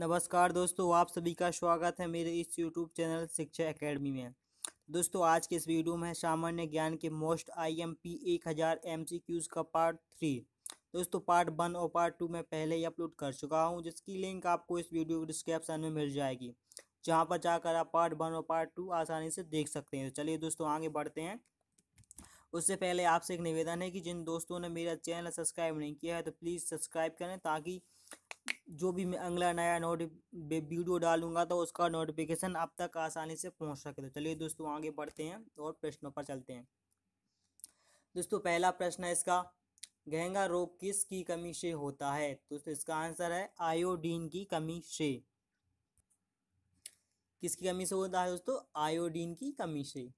नमस्कार दोस्तों आप सभी का स्वागत है मेरे इस यूट्यूब चैनल शिक्षा एकेडमी में दोस्तों आज के इस वीडियो में सामान्य ज्ञान के most I M M C Qs का पार्ट थ्री दोस्तों पार्ट वन और पार्ट टू में पहले ही अपलोड कर चुका हूं जिसकी लिंक आपको इस वीडियो डिस्क्रिप्शन में मिल जाएगी जहां पर जाकर आप पार्ट वन और पार्ट टू आसानी से देख सकते हैं तो चलिए दोस्तों आगे बढ़ते हैं उससे पहले आपसे एक निवेदन है कि जिन दोस्तों ने मेरा चैनल सब्सक्राइब नहीं किया है तो प्लीज़ सब्सक्राइब करें ताकि जो भी मैं अगला नया नोट वीडियो डालूंगा तो उसका नोटिफिकेशन आप तक आसानी से पहुंच सके तो चलिए दोस्तों आगे बढ़ते हैं और प्रश्नों पर चलते हैं दोस्तों पहला प्रश्न है इसका गहंगा रोग किस की कमी से होता है दोस्तों इसका आंसर है आयोडीन की कमी से किसकी कमी से होता है दोस्तों आयोडीन की कमी से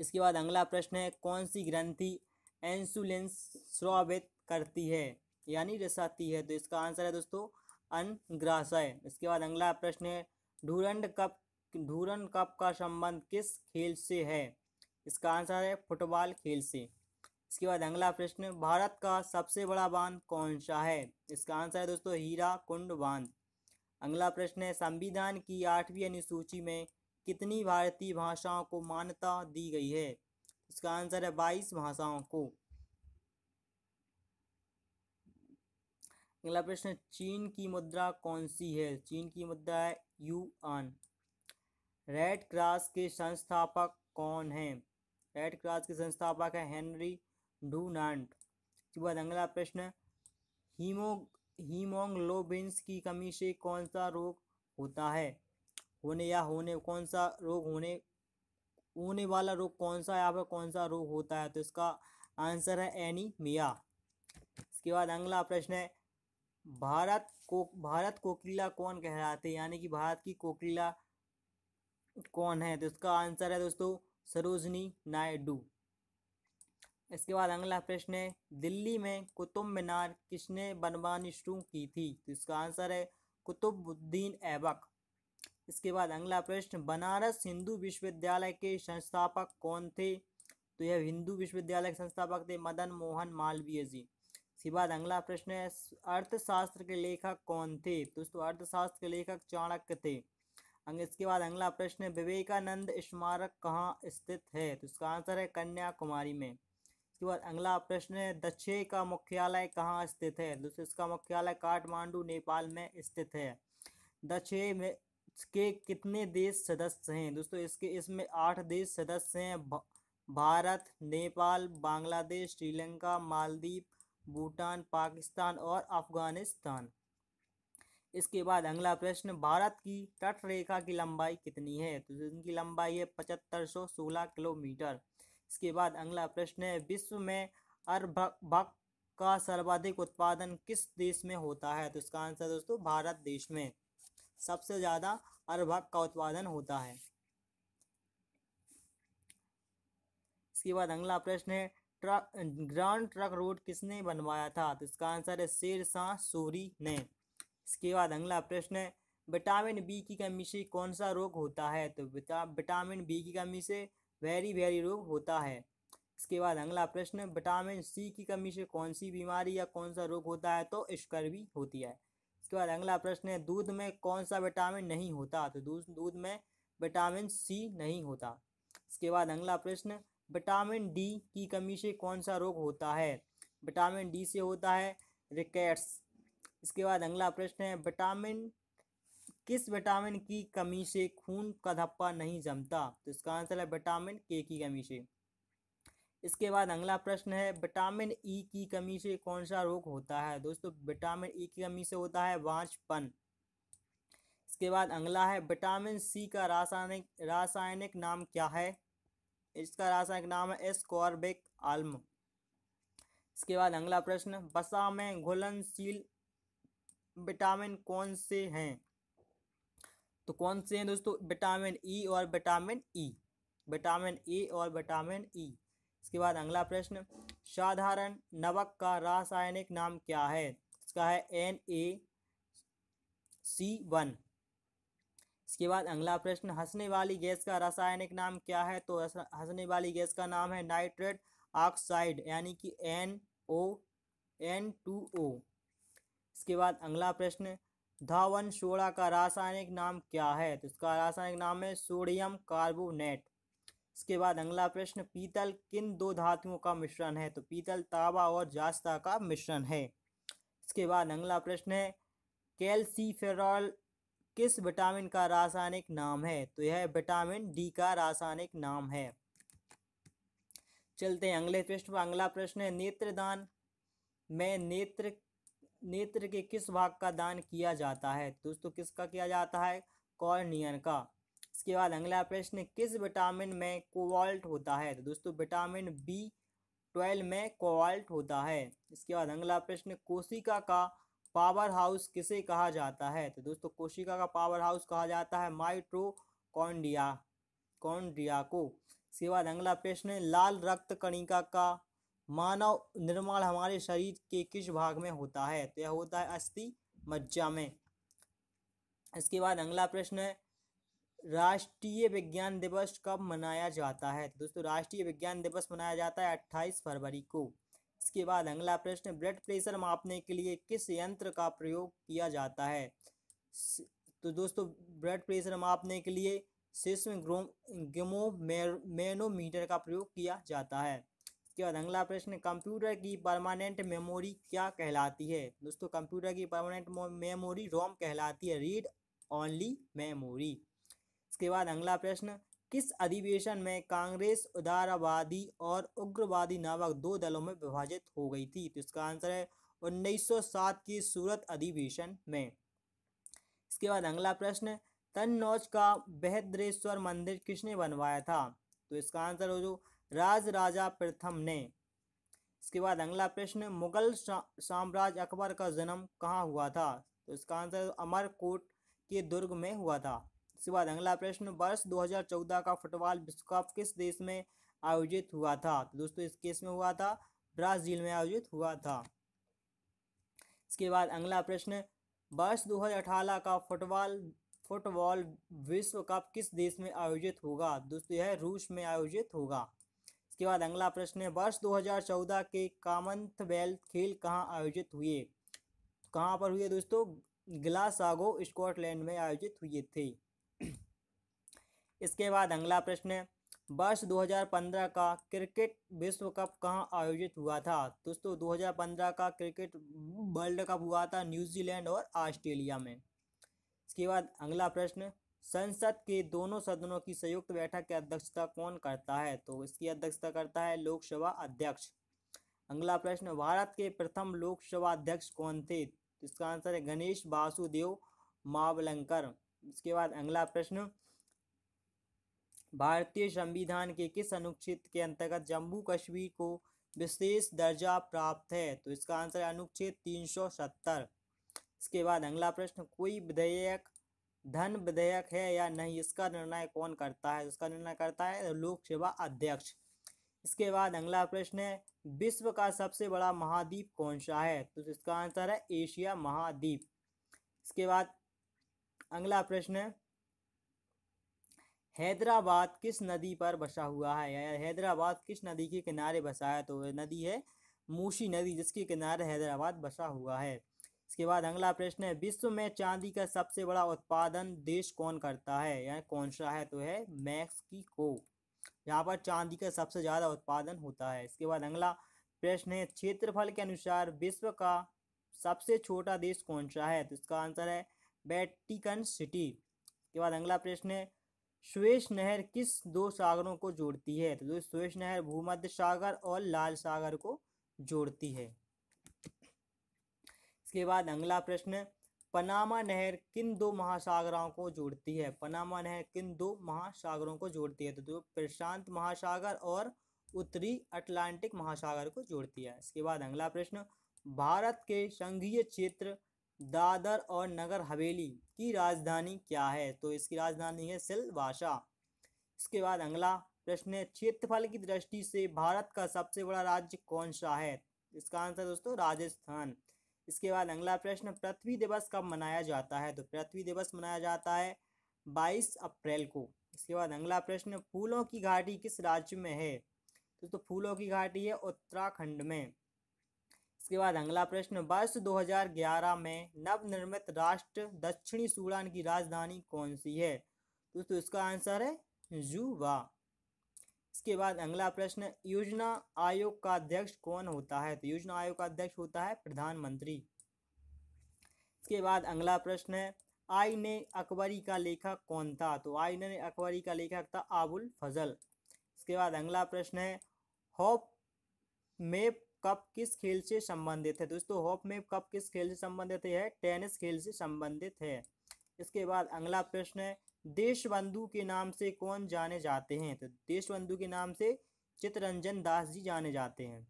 इसके बाद अगला प्रश्न है कौन सी ग्रंथि एंसुलेंस स्रावित करती है यानी रसाती है तो इसका आंसर है दोस्तों अनग्रासय इसके बाद अगला प्रश्न है ढूरंड कप ढूरन कप का संबंध किस खेल से है इसका आंसर है फुटबॉल खेल से इसके बाद अगला प्रश्न भारत का सबसे बड़ा बांध कौन सा है इसका आंसर है दोस्तों हीरा कुंड बांध अगला प्रश्न है संविधान की आठवीं अनुसूची में कितनी भारतीय भाषाओं को मान्यता दी गई है इसका आंसर है बाईस भाषाओं को अगला प्रश्न चीन की मुद्रा कौन सी है चीन की मुद्रा है यूआन रेड क्रॉस के संस्थापक कौन हैं रेड क्रॉस के संस्थापक हैं हेनरी डूनाट उसके बाद अगला प्रश्न हीमो हीमोंग्लोबिन्स की कमी से कौन सा रोग होता है होने या होने कौन सा रोग होने होने वाला रोग कौन सा यहाँ पर कौन सा रोग होता है तो इसका आंसर है एनीमिया इसके बाद अगला प्रश्न है भारत को भारत कोकिला कौन कहलाते यानी कि भारत की कोकिला कौन है तो इसका आंसर है दोस्तों सरोजनी नायडू इसके बाद अगला प्रश्न है दिल्ली में कुतुब मीनार किसने बनवानी शुरू की थी तो इसका आंसर है कुतुबुद्दीन ऐबक इसके बाद अगला प्रश्न बनारस हिंदू विश्वविद्यालय के संस्थापक कौन थे तो यह हिंदू विश्वविद्यालय के संस्थापक थे मदन मोहन मालवीय जी इसके बाद अगला प्रश्न है अर्थशास्त्र के लेखक कौन थे तो दोस्तों अर्थशास्त्र के लेखक चाणक्य थे इसके बाद अगला प्रश्न है विवेकानंद स्मारक कहाँ स्थित है तो इसका आंसर है कन्याकुमारी में इसके बाद अगला प्रश्न है दक्षे का मुख्यालय कहाँ स्थित है दोस्तों इसका मुख्यालय काठमांडू नेपाल में स्थित है दक्षे में इसके कितने देश सदस्य हैं दोस्तों इसके इसमें आठ देश सदस्य हैं भारत नेपाल बांग्लादेश श्रीलंका मालदीव भूटान पाकिस्तान और अफगानिस्तान इसके बाद अगला प्रश्न भारत की तट रेखा की लंबाई कितनी है तो इनकी लंबाई है पचहत्तर सौ सोलह किलोमीटर इसके बाद अगला प्रश्न है विश्व में अर्भक का सर्वाधिक उत्पादन किस देश में होता है तो इसका आंसर दोस्तों भारत देश में सबसे ज़्यादा अरबक का उत्पादन होता है इसके बाद अगला प्रश्न है ट्रक ग्रांड ट्रक रोड किसने बनवाया था तो इसका आंसर है शेर शाह सूरी ने इसके बाद अगला प्रश्न है विटामिन बी की कमी से कौन सा रोग होता है तो विटामिन बी की कमी से वेरी वेरी रोग होता है इसके बाद अगला प्रश्न विटामिन सी की कमी से कौन सी बीमारी या कौन सा रोग होता है तो स्कर्वी होती है इसके बाद अगला प्रश्न है दूध में कौन सा विटामिन नहीं होता तो दूध दूध में विटामिन सी नहीं होता इसके बाद अगला प्रश्न विटामिन डी की कमी से कौन सा रोग होता है विटामिन डी से होता है रिकेट्स इसके बाद अगला प्रश्न है विटामिन किस विटामिन की कमी से खून का धप्पा नहीं जमता तो इसका आंसर है विटामिन के की कमी से इसके बाद अगला प्रश्न है विटामिन ई e की कमी से कौन सा रोग होता है दोस्तों विटामिन ई e की कमी से होता है वाचपन इसके बाद अगला है विटामिन सी का रासायनिक रासायनिक नाम क्या है इसका रासायनिक नाम है एस्कॉर्बिक आल्म इसके बाद अगला प्रश्न बसा में घुलनशील विटामिन कौन से हैं तो कौन से हैं दोस्तों विटामिन ई e और vitamin E e। Vitamin A और विटामिन ई e। इसके बाद अगला प्रश्न साधारण नवक का रासायनिक नाम क्या है इसका है एन ए सी वन इसके बाद अगला प्रश्न हंसने वाली गैस का रासायनिक नाम क्या है तो हंसने वाली गैस का नाम है नाइट्रेट ऑक्साइड यानी कि N O N two O इसके बाद अगला प्रश्न धावन सोडा का रासायनिक नाम क्या है तो इसका रासायनिक नाम है सोडियम कार्बोनेट इसके बाद अगला प्रश्न पीतल किन दो धातुओं का मिश्रण है तो पीतल ताबा और जास्ता का मिश्रण है इसके बाद अगला प्रश्न है कैल्सीफेरॉल किस विटामिन का रासायनिक नाम है तो यह विटामिन डी का रासायनिक नाम है चलते हैं अगले प्रश्न पर अगला प्रश्न है नेत्रदान में नेत्र नेत्र के किस भाग का दान किया जाता है दोस्तों किसका किया जाता है कॉर्नियन का इसके बाद अगला प्रश्न किस विटामिन में कोवाल्ट होता है तो दोस्तों विटामिन बी ट्वेल्व में कोवाल्ट होता है इसके बाद अगला प्रश्न कोशिका का पावर हाउस किसे कहा जाता है तो दोस्तों कोशिका का पावर हाउस कहा जाता है माइट्रोकॉन्डिया कौंडिया को इसके बाद अगला प्रश्न है लाल रक्त कणिका का मानव निर्माण हमारे शरीर के किस भाग में होता है तो यह होता है अस्थि मज्जा में इसके बाद अगला प्रश्न है राष्ट्रीय विज्ञान दिवस कब मनाया जाता है तो दोस्तों राष्ट्रीय विज्ञान दिवस मनाया जाता है अट्ठाईस फरवरी को इसके बाद अगला प्रश्न ब्लड प्रेशर मापने के लिए किस यंत्र का प्रयोग किया जाता है तो दोस्तों ब्लड प्रेशर मापने के लिए सिस्म का प्रयोग किया जाता है इसके बाद अगला प्रश्न कंप्यूटर की परमानेंट मेमोरी क्या कहलाती है दोस्तों कंप्यूटर की परमानेंट मेमोरी रोम कहलाती है रीड ओनली मेमोरी इसके बाद अगला प्रश्न किस अधिवेशन में कांग्रेस उदारवादी और उग्रवादी नामक दो दलों में विभाजित हो गई थी तो इसका आंसर है 1907 के सूरत अधिवेशन में इसके बाद अगला प्रश्न तन्नौज का बहद्रेश्वर मंदिर किसने बनवाया था तो इसका आंसर हो जो राज राजा प्रथम ने इसके बाद अगला प्रश्न मुगल साम्राज्य अकबर का जन्म कहाँ हुआ था तो इसका आंसर अमरकोट के दुर्ग में हुआ था इसके बाद अगला प्रश्न वर्ष 2014 का फुटबॉल विश्व कप किस देश में आयोजित हुआ था तो दोस्तों इस केस में हुआ था ब्राजील में आयोजित हुआ था इसके बाद अगला प्रश्न वर्ष 2018 का फुटबॉल फुटबॉल विश्व कप किस देश में आयोजित होगा तो दोस्तों यह रूस में आयोजित होगा इसके बाद अगला प्रश्न है वर्ष 2014 के कॉमनवेल्थ खेल कहाँ आयोजित हुए कहाँ पर हुए दोस्तों ग्लासागो स्कॉटलैंड में आयोजित हुए थे इसके बाद अगला प्रश्न है वर्ष 2015 का क्रिकेट विश्व कप कहाँ आयोजित हुआ था दोस्तों 2015 का क्रिकेट वर्ल्ड कप हुआ था न्यूजीलैंड और ऑस्ट्रेलिया में इसके बाद अगला प्रश्न संसद के दोनों सदनों की संयुक्त बैठक की अध्यक्षता कौन करता है तो इसकी अध्यक्षता करता है लोकसभा अध्यक्ष अगला प्रश्न भारत के प्रथम लोकसभा अध्यक्ष कौन थे इसका आंसर है गणेश वासुदेव मावलंकर उसके बाद अगला प्रश्न भारतीय संविधान के किस अनुच्छेद के अंतर्गत जम्मू कश्मीर को विशेष दर्जा प्राप्त है तो इसका आंसर है अनुच्छेद तीन सौ सत्तर इसके बाद अगला प्रश्न कोई विधेयक धन विधेयक है या नहीं इसका निर्णय कौन करता है इसका निर्णय करता है लोक सेवा अध्यक्ष इसके बाद अगला प्रश्न है विश्व का सबसे बड़ा महाद्वीप कौन सा है तो इसका आंसर है एशिया महाद्वीप इसके बाद अगला प्रश्न है हैदराबाद किस नदी पर बसा हुआ है हैदराबाद किस नदी के किनारे बसा है तो नदी है मूशी नदी जिसके किनारे हैदराबाद बसा हुआ है इसके बाद अगला प्रश्न है विश्व में चांदी का सबसे बड़ा उत्पादन देश कौन करता है या कौन सा है तो है मैक्सिको यहाँ पर चांदी का सबसे ज़्यादा उत्पादन होता है इसके बाद अगला प्रश्न है क्षेत्रफल के अनुसार विश्व का सबसे छोटा देश कौन सा है तो इसका आंसर है वेटिकन सिटी के बाद अगला प्रश्न है स्वेश नहर किस दो सागरों को जोड़ती है तो स्वेश नहर भूमध्य सागर और लाल सागर को जोड़ती है इसके बाद अगला प्रश्न पनामा नहर किन दो महासागरों को जोड़ती है पनामा नहर किन दो महासागरों को जोड़ती है तो जो प्रशांत महासागर और उत्तरी अटलांटिक महासागर को जोड़ती है इसके बाद अगला प्रश्न भारत के संघीय क्षेत्र दादर और नगर हवेली की राजधानी क्या है तो इसकी राजधानी है सिलवाशा इसके बाद अगला प्रश्न है क्षेत्रफल की दृष्टि से भारत का सबसे बड़ा राज्य कौन सा है इसका आंसर दोस्तों राजस्थान इसके बाद अगला प्रश्न पृथ्वी दिवस कब मनाया जाता है तो पृथ्वी दिवस मनाया जाता है बाईस अप्रैल को इसके बाद अगला प्रश्न फूलों की घाटी किस राज्य में है तो, तो फूलों की घाटी है उत्तराखंड में इसके बाद अगला प्रश्न वर्ष 2011 में नवनिर्मित राष्ट्र दक्षिणी सूडान की राजधानी कौन सी है दोस्तों तो इसका आंसर है जुवा इसके बाद अगला प्रश्न योजना आयोग का अध्यक्ष कौन होता है तो योजना आयोग का अध्यक्ष होता है प्रधानमंत्री इसके बाद अगला प्रश्न है आई ने अकबरी का लेखक कौन था तो आई ने अकबरी का लेखक था आबुल फजल इसके बाद अगला प्रश्न है हॉप मेप कप किस खेल से संबंधित है दोस्तों हॉप में कप किस खेल से संबंधित है टेनिस खेल से संबंधित है इसके बाद अगला प्रश्न है देशबंधु के नाम से कौन जाने जाते हैं तो देशबंधु के नाम से चित्तरंजन दास जी जाने जाते हैं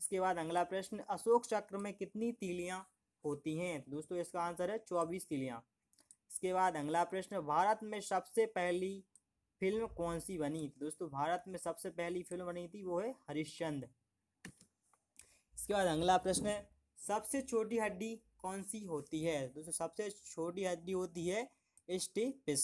इसके बाद अगला प्रश्न अशोक चक्र में कितनी तीलियाँ होती हैं तो दोस्तों इसका आंसर है चौबीस तीलियाँ इसके बाद अगला प्रश्न भारत में सबसे पहली फिल्म कौन सी बनी तो दोस्तों भारत में सबसे पहली फिल्म बनी थी वो है हरिश्चंद्र इसके बाद अगला प्रश्न है सबसे छोटी हड्डी कौन सी होती है दोस्तों सबसे छोटी हड्डी होती है स्टेपिस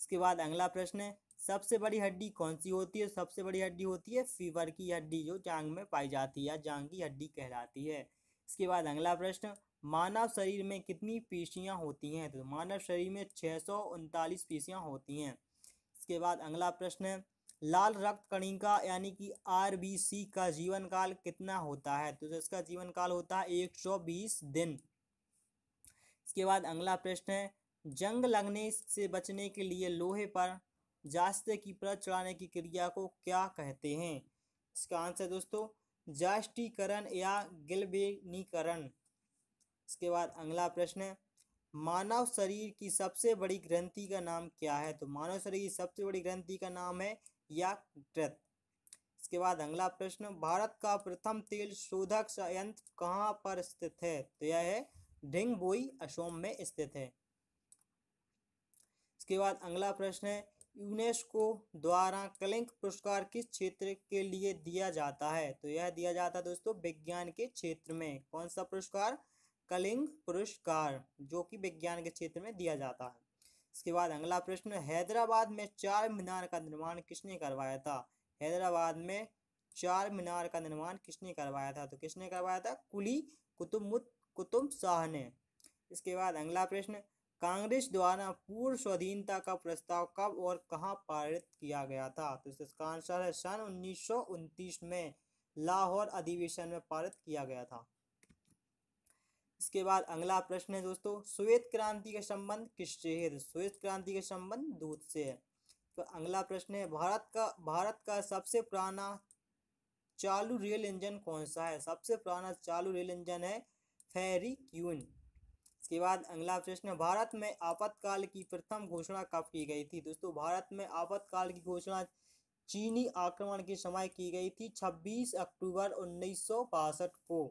इसके बाद अगला प्रश्न है सबसे बड़ी हड्डी कौन सी होती है सबसे बड़ी हड्डी होती है फीवर की हड्डी जो जांग में पाई जाती है या जांग की हड्डी कहलाती है इसके बाद अगला प्रश्न मानव शरीर में कितनी पेशियाँ होती हैं तो मानव शरीर में छः सौ उनतालीस पेशियाँ होती हैं इसके बाद अगला प्रश्न है लाल रक्त कणिका यानी कि आरबीसी का जीवन काल कितना होता है तो इसका जीवन काल होता है एक सौ बीस दिन इसके बाद अगला प्रश्न है जंग लगने से बचने के लिए लोहे पर जास्ते की परत चढ़ाने की क्रिया को क्या कहते हैं इसका आंसर दोस्तों जाष्टीकरण या गिलबेनीकरण इसके बाद अगला प्रश्न है मानव शरीर की सबसे बड़ी ग्रंथि का नाम क्या है तो मानव शरीर की सबसे बड़ी ग्रंथि का नाम है या कृत इसके बाद अगला प्रश्न भारत का प्रथम तेल शोधक संयंत्र कहाँ पर स्थित है तो यह है बोई असोम में स्थित है इसके बाद अगला प्रश्न है यूनेस्को द्वारा कलिंक पुरस्कार किस क्षेत्र के लिए दिया जाता है तो यह दिया जाता है दोस्तों विज्ञान के क्षेत्र में कौन सा पुरस्कार कलिंग पुरस्कार जो कि विज्ञान के क्षेत्र में दिया जाता है इसके बाद अगला प्रश्न हैदराबाद में चार मीनार का निर्माण किसने करवाया था हैदराबाद में चार मीनार का निर्माण किसने करवाया था तो किसने करवाया था कुली कुतुब कुतुब शाह ने इसके बाद अगला प्रश्न कांग्रेस द्वारा पूर्व स्वाधीनता का प्रस्ताव कब और कहां पारित किया गया था तो इसका आंसर है सन उन्नीस में लाहौर अधिवेशन में पारित किया गया था इसके बाद अगला प्रश्न है दोस्तों श्वेत क्रांति का संबंध किससे है तो श्वेत क्रांति का संबंध दूध से है तो अगला प्रश्न है भारत का भारत का सबसे पुराना चालू रेल इंजन कौन सा है सबसे पुराना चालू रेल इंजन है फेरी क्यून इसके बाद अगला प्रश्न है भारत में आपातकाल की प्रथम घोषणा कब की गई थी दोस्तों भारत में आपातकाल की घोषणा चीनी आक्रमण के समय की गई थी 26 अक्टूबर उन्नीस को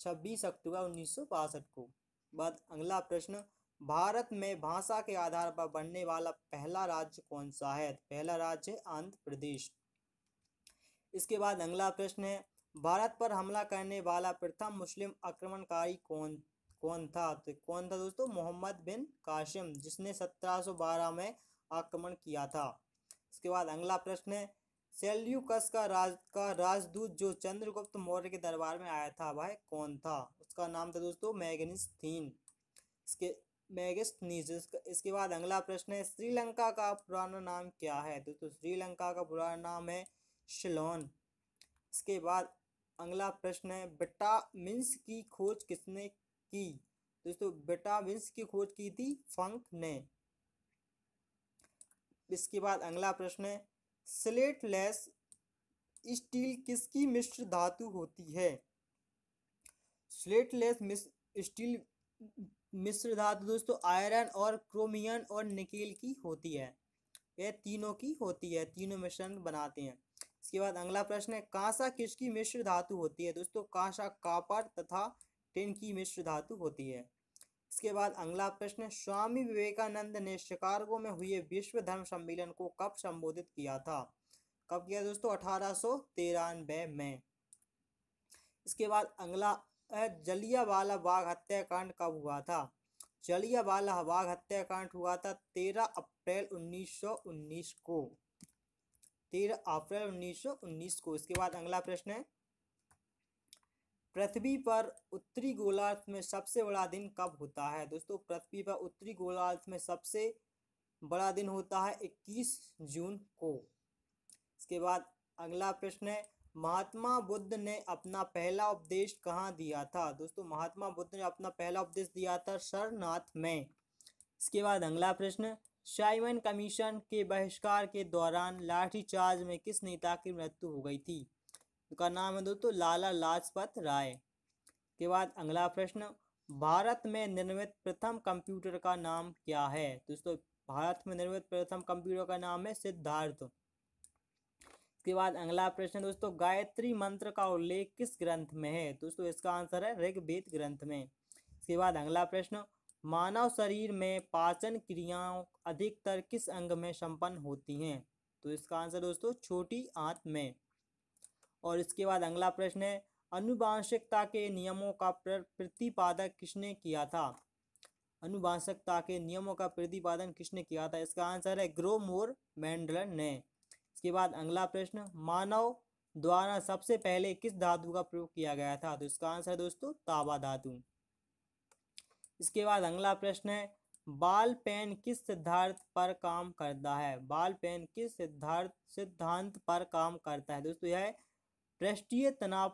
छब्बीस अक्टूबर उन्नीस को बाद अगला प्रश्न भारत में भाषा के आधार पर बनने वाला पहला राज्य कौन सा है पहला राज्य है आंध्र प्रदेश इसके बाद अगला प्रश्न है भारत पर हमला करने वाला प्रथम मुस्लिम आक्रमणकारी कौन कौन था तो कौन था दोस्तों मोहम्मद बिन काशिम जिसने 1712 में आक्रमण किया था इसके बाद अगला प्रश्न है सेल्यूकस का राज का राजदूत जो चंद्रगुप्त मौर्य के दरबार में आया था वह कौन था उसका नाम था दोस्तों मैगनिस थीन इसके मैगस्थनीज इसके बाद अगला प्रश्न है श्रीलंका का पुराना नाम क्या है दोस्तों श्रीलंका का पुराना नाम है शिलोन इसके बाद अगला प्रश्न है विटामिन्स की खोज किसने की दोस्तों विटामिन्स की खोज की थी फंक ने इसके बाद अगला प्रश्न है स्लेटलेस स्टील किसकी मिश्र धातु होती है स्लेटलेस स्टील मिश्र धातु दोस्तों आयरन और क्रोमियन और निकेल की होती है यह तीनों की होती है तीनों मिश्रण बनाते हैं इसके बाद अगला प्रश्न है कांसा किसकी मिश्र धातु होती है दोस्तों कांसा कापर तथा टिन की मिश्र धातु होती है इसके बाद अगला प्रश्न स्वामी विवेकानंद ने शिकागो में हुए विश्व धर्म सम्मेलन को कब संबोधित किया था कब किया दोस्तों अठारह में इसके बाद अगला जलियावाला बाघ हत्याकांड कब हुआ था जलियावाला बाघ हत्याकांड हुआ था तेरह अप्रैल 1919 को तेरह अप्रैल 1919 को इसके बाद अगला प्रश्न है पृथ्वी पर उत्तरी गोलार्ध में सबसे बड़ा दिन कब होता है दोस्तों पृथ्वी पर उत्तरी गोलार्ध में सबसे बड़ा दिन होता है 21 जून को इसके बाद अगला प्रश्न है महात्मा बुद्ध ने अपना पहला उपदेश कहाँ दिया था दोस्तों महात्मा बुद्ध ने अपना पहला उपदेश दिया था सरनाथ में इसके बाद अगला प्रश्न साइमन कमीशन के बहिष्कार के दौरान लाठीचार्ज में किस नेता की मृत्यु हो गई थी उनका नाम है दोस्तों लाला लाजपत राय के बाद अगला प्रश्न भारत में निर्मित प्रथम कंप्यूटर का नाम क्या है दोस्तों भारत में निर्मित प्रथम कंप्यूटर का नाम है सिद्धार्थ इसके बाद अगला प्रश्न दोस्तों गायत्री मंत्र का उल्लेख किस ग्रंथ में है दोस्तों इसका आंसर है ऋग्वेद ग्रंथ में इसके बाद अगला प्रश्न मानव शरीर में पाचन क्रियाओं अधिकतर किस अंग में संपन्न होती हैं तो इसका आंसर दोस्तों छोटी आंत में और इसके बाद अगला प्रश्न है अनुवांशिकता के नियमों का प्रतिपादक किसने किया था अनुवांशिकता के नियमों का प्रतिपादन किसने किया था इसका आंसर है ग्रो मोर मैंडलन ने इसके बाद अगला प्रश्न मानव द्वारा सबसे पहले किस धातु का प्रयोग किया गया था तो इसका आंसर है दोस्तों ताबा धातु इसके बाद अगला प्रश्न है बाल पेन किस सिद्धार्थ पर काम करता है बाल पेन किस सिद्धार्थ सिद्धांत पर काम करता है दोस्तों यह पृष्ठीय तनाव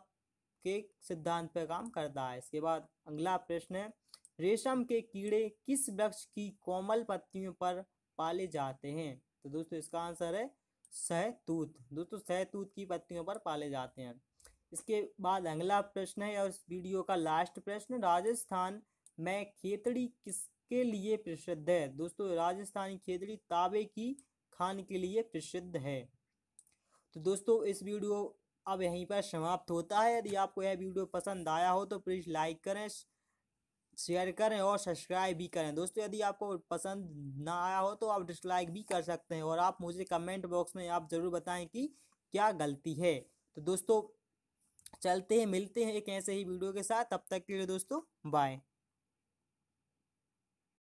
के सिद्धांत पर काम करता है इसके बाद अगला प्रश्न है रेशम के कीड़े किस वृक्ष की कोमल पत्तियों पर पाले जाते हैं तो दोस्तों इसका आंसर है सहतूत दोस्तों सहतूत की पत्तियों पर पाले जाते हैं इसके बाद अगला प्रश्न है और इस वीडियो का लास्ट प्रश्न राजस्थान में खेतड़ी किसके लिए प्रसिद्ध है दोस्तों राजस्थानी खेतड़ी ताबे की खान के लिए प्रसिद्ध है तो दोस्तों इस वीडियो अब यहीं पर समाप्त होता है यदि आपको यह वीडियो पसंद आया हो तो प्लीज़ लाइक करें शेयर करें और सब्सक्राइब भी करें दोस्तों यदि आपको पसंद ना आया हो तो आप डिसलाइक भी कर सकते हैं और आप मुझे कमेंट बॉक्स में आप ज़रूर बताएं कि क्या गलती है तो दोस्तों चलते हैं मिलते हैं एक ऐसे ही वीडियो के साथ तब तक के लिए दोस्तों बाय